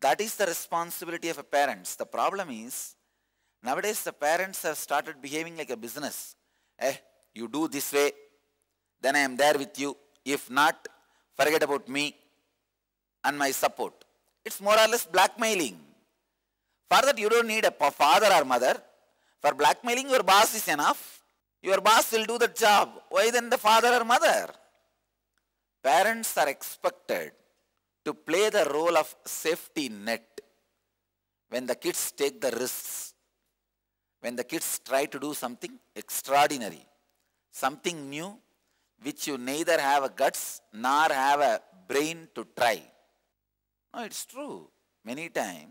That is the responsibility of a parents. The problem is, nowadays the parents have started behaving like a business. Eh, you do this way, then I am there with you. If not, forget about me and my support. It's more or less blackmailing. For that, you don't need a father or mother. For blackmailing, your boss is enough. Your boss will do the job. Why then the father or mother? Parents are expected to play the role of safety net when the kids take the risks, when the kids try to do something extraordinary, something new, which you neither have a guts nor have a brain to try. No, it's true. Many times,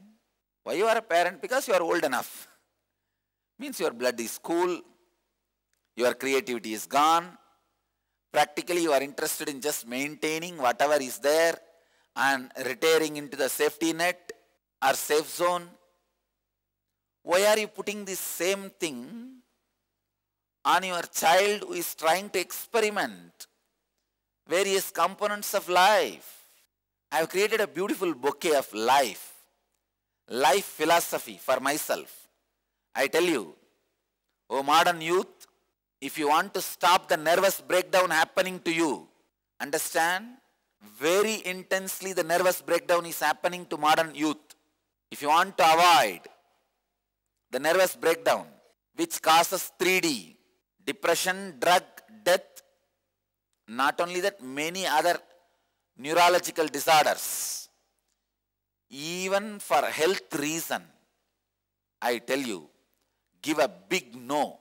why you are a parent? Because you are old enough. Means your blood is cool, your creativity is gone, practically you are interested in just maintaining whatever is there, and retiring into the safety net or safe zone? Why are you putting the same thing on your child who is trying to experiment various components of life? I have created a beautiful bouquet of life, life philosophy for myself. I tell you, oh modern youth, if you want to stop the nervous breakdown happening to you, understand very intensely the nervous breakdown is happening to modern youth. If you want to avoid the nervous breakdown, which causes 3D, depression, drug, death, not only that, many other neurological disorders, even for health reason, I tell you, give a big no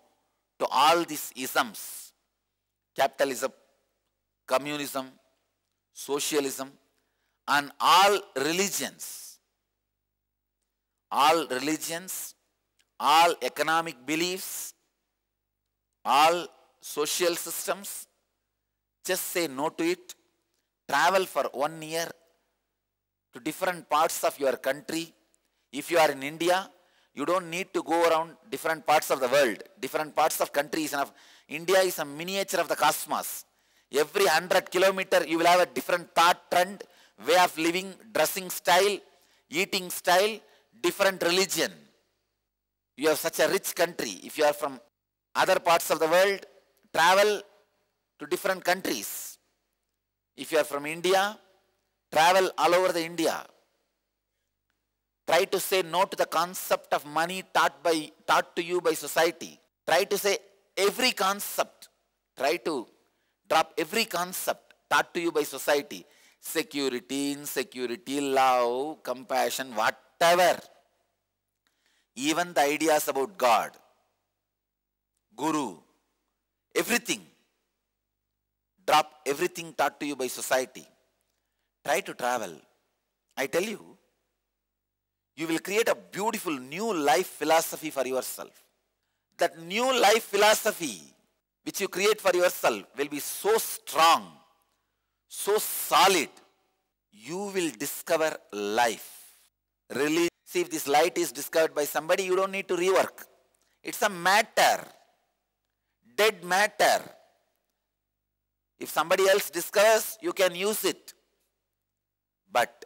to all these isms, capitalism, communism, socialism, and all religions. All religions, all economic beliefs, all social systems, just say no to it. Travel for one year to different parts of your country. If you are in India, you don't need to go around different parts of the world, different parts of countries. And of India is a miniature of the cosmos. Every 100 kilometer, you will have a different thought trend, way of living, dressing style, eating style, different religion. You have such a rich country. If you are from other parts of the world, travel to different countries. If you are from India, travel all over the India. Try to say no to the concept of money taught, by, taught to you by society. Try to say every concept. Try to Drop every concept taught to you by society. Security, insecurity, love, compassion, whatever. Even the ideas about God, Guru, everything. Drop everything taught to you by society. Try to travel. I tell you, you will create a beautiful new life philosophy for yourself. That new life philosophy which you create for yourself will be so strong, so solid, you will discover life. Really, see if this light is discovered by somebody, you don't need to rework. It's a matter, dead matter. If somebody else discovers, you can use it. But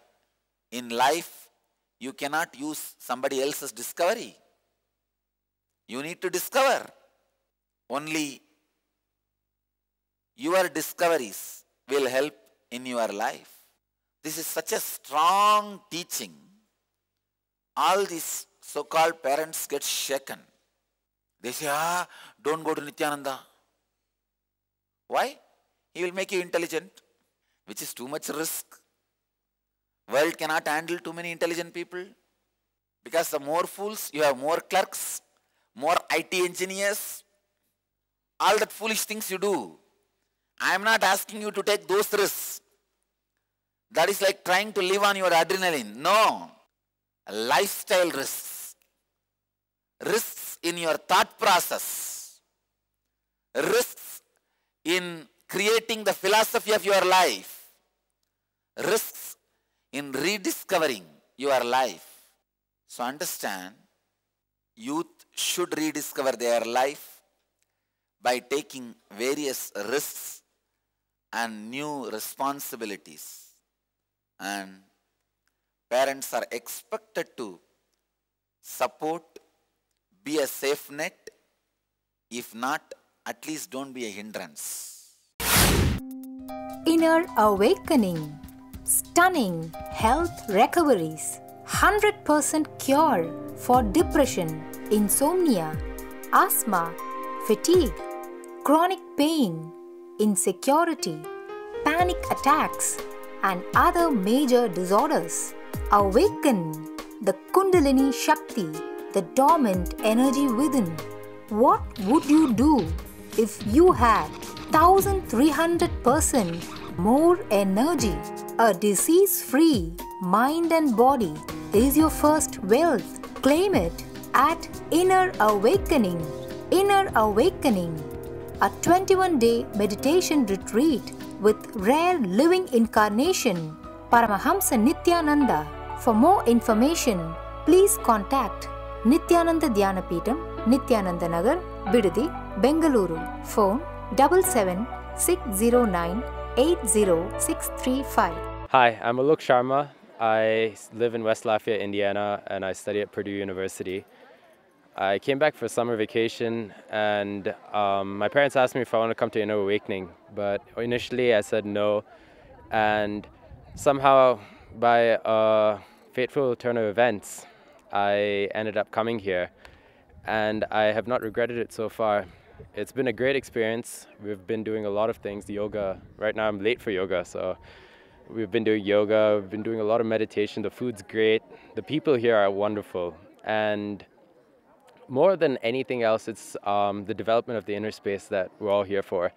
in life, you cannot use somebody else's discovery. You need to discover. Only your discoveries will help in your life. This is such a strong teaching. All these so-called parents get shaken. They say, ah, don't go to Nityananda. Why? He will make you intelligent, which is too much risk. World cannot handle too many intelligent people. Because the more fools, you have more clerks, more IT engineers. All that foolish things you do, I am not asking you to take those risks. That is like trying to live on your adrenaline. No. Lifestyle risks. Risks in your thought process. Risks in creating the philosophy of your life. Risks in rediscovering your life. So understand, youth should rediscover their life by taking various risks and new responsibilities. And parents are expected to support, be a safe net. If not, at least don't be a hindrance. Inner awakening, stunning health recoveries, 100% cure for depression, insomnia, asthma, fatigue, chronic pain, insecurity, panic attacks, and other major disorders. Awaken the Kundalini Shakti, the dormant energy within. What would you do if you had 1300% more energy? A disease free mind and body is your first wealth. Claim it at Inner Awakening. Inner Awakening a 21 day meditation retreat with rare living incarnation, Paramahamsa Nityananda. For more information, please contact Nityananda Dhyanapeetam, Nityananda Nagar, Bidadi, Bengaluru. Phone 7760980635. Hi, I'm Alok Sharma. I live in West Lafayette, Indiana, and I study at Purdue University. I came back for summer vacation and um, my parents asked me if I wanted to come to Inner Awakening, but initially I said no. And somehow, by a fateful turn of events, I ended up coming here and I have not regretted it so far. It's been a great experience. We've been doing a lot of things, yoga. Right now I'm late for yoga, so we've been doing yoga, we've been doing a lot of meditation. The food's great. The people here are wonderful. And more than anything else, it's um, the development of the inner space that we're all here for.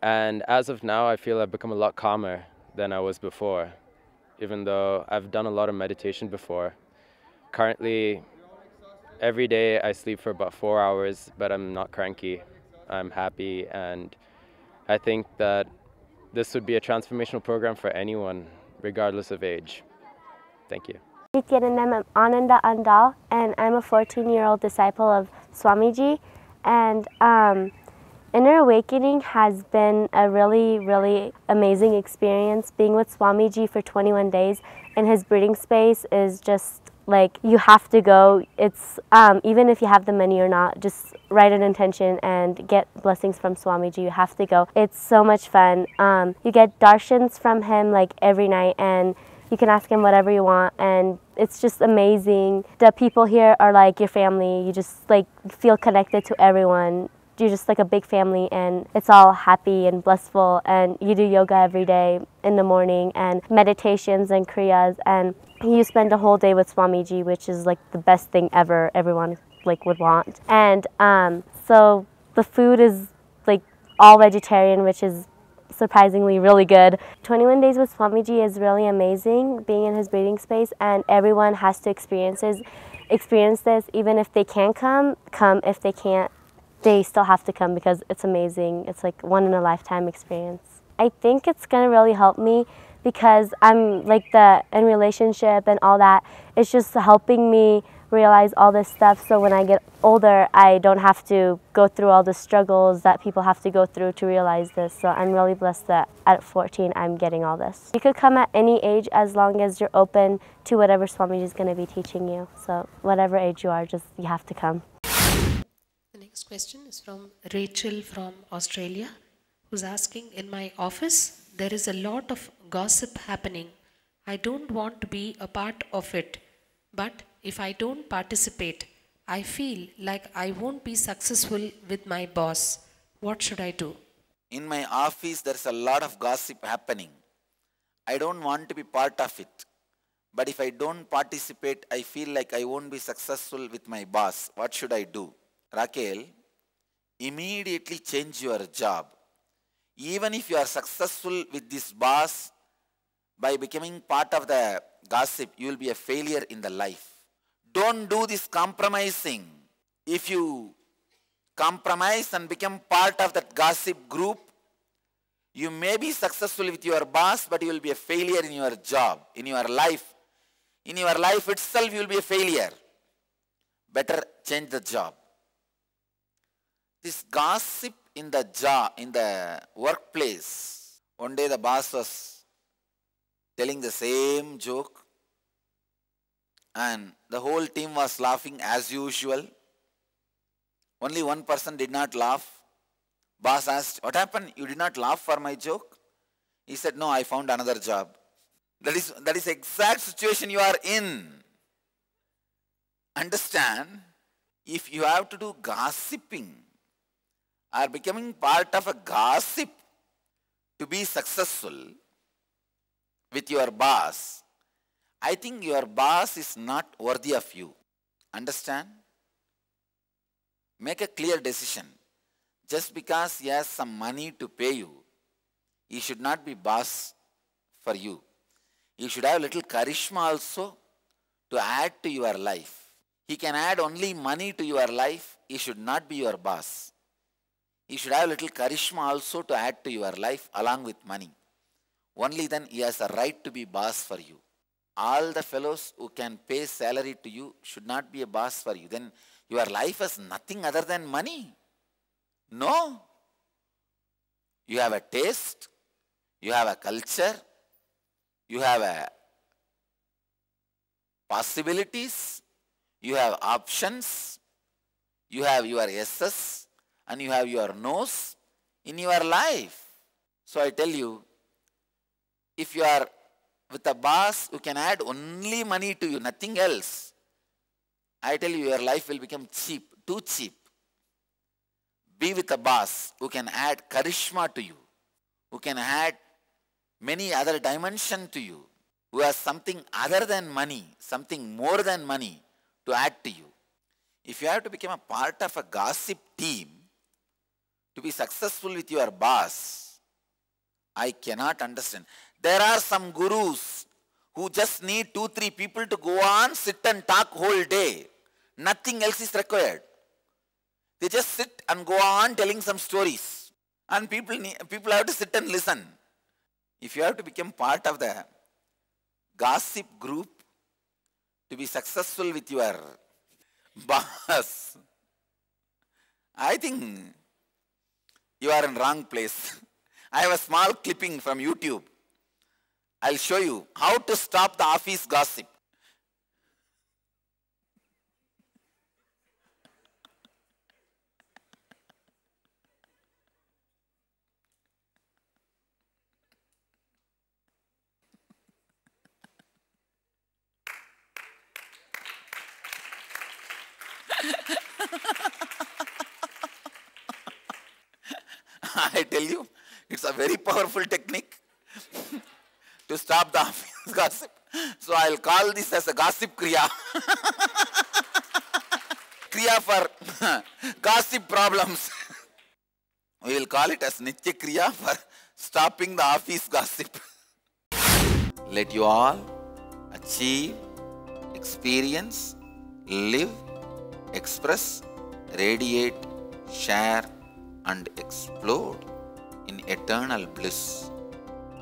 And as of now, I feel I've become a lot calmer than I was before, even though I've done a lot of meditation before. Currently, every day I sleep for about four hours, but I'm not cranky. I'm happy, and I think that this would be a transformational program for anyone, regardless of age. Thank you. I'm Ananda Andal, and I'm a 14 year old disciple of Swamiji. And um, Inner Awakening has been a really, really amazing experience. Being with Swamiji for 21 days in his breeding space is just like you have to go. It's um, even if you have the money or not, just write an intention and get blessings from Swamiji. You have to go. It's so much fun. Um, you get darshans from him like every night and you can ask him whatever you want, and it's just amazing. The people here are like your family. You just like feel connected to everyone. You're just like a big family, and it's all happy and blissful. And you do yoga every day in the morning, and meditations and kriyas, and you spend a whole day with Swamiji, which is like the best thing ever. Everyone like would want, and um, so the food is like all vegetarian, which is surprisingly really good. 21 Days with Swamiji is really amazing, being in his breathing space and everyone has to experience this, experience this even if they can not come, come if they can't, they still have to come because it's amazing. It's like one in a lifetime experience. I think it's gonna really help me because I'm like the in relationship and all that. It's just helping me realize all this stuff so when I get older, I don't have to go through all the struggles that people have to go through to realize this. So I'm really blessed that at 14, I'm getting all this. You could come at any age as long as you're open to whatever Swamiji is going to be teaching you. So whatever age you are, just you have to come. The next question is from Rachel from Australia, who's asking, in my office, there is a lot of gossip happening. I don't want to be a part of it, but if I don't participate, I feel like I won't be successful with my boss. What should I do? In my office, there's a lot of gossip happening. I don't want to be part of it. But if I don't participate, I feel like I won't be successful with my boss. What should I do? Raquel, immediately change your job. Even if you are successful with this boss, by becoming part of the gossip, you will be a failure in the life. Don't do this compromising. If you compromise and become part of that gossip group, you may be successful with your boss, but you will be a failure in your job, in your life. In your life itself, you will be a failure. Better change the job. This gossip in the job, in the workplace, one day the boss was telling the same joke and the whole team was laughing as usual. Only one person did not laugh. Boss asked, what happened? You did not laugh for my joke? He said, no, I found another job. That is, that is exact situation you are in. Understand, if you have to do gossiping are becoming part of a gossip to be successful with your boss, I think your boss is not worthy of you. Understand? Make a clear decision. Just because he has some money to pay you, he should not be boss for you. He should have little charisma also to add to your life. He can add only money to your life. He should not be your boss. He should have little charisma also to add to your life along with money. Only then he has a right to be boss for you all the fellows who can pay salary to you should not be a boss for you. Then your life is nothing other than money. No. You have a taste, you have a culture, you have a possibilities, you have options, you have your yeses, and you have your nose in your life. So I tell you, if you are with a boss, you can add only money to you, nothing else. I tell you, your life will become cheap, too cheap. Be with a boss who can add charisma to you, who can add many other dimension to you, who has something other than money, something more than money to add to you. If you have to become a part of a gossip team, to be successful with your boss, I cannot understand. There are some gurus who just need two, three people to go on, sit and talk whole day. Nothing else is required. They just sit and go on telling some stories. And people, need, people have to sit and listen. If you have to become part of the gossip group to be successful with your boss, I think you are in wrong place. I have a small clipping from YouTube. I'll show you how to stop the office gossip. I tell you, it's a very powerful technique. to stop the office gossip. So I'll call this as a gossip kriya. kriya for gossip problems. we will call it as nitya kriya for stopping the office gossip. Let you all achieve, experience, live, express, radiate, share and explore in eternal bliss.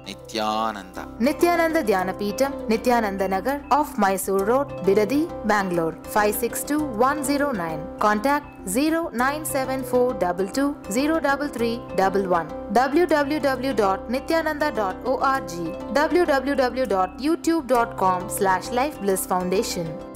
Nityananda. Nityananda Dhyanapeetam, Nityananda Nagar, off Mysore Road, Bidadi, Bangalore 562109. Contact 0974220331 www.nityananda.org www.youtube.com slash lifeblissfoundation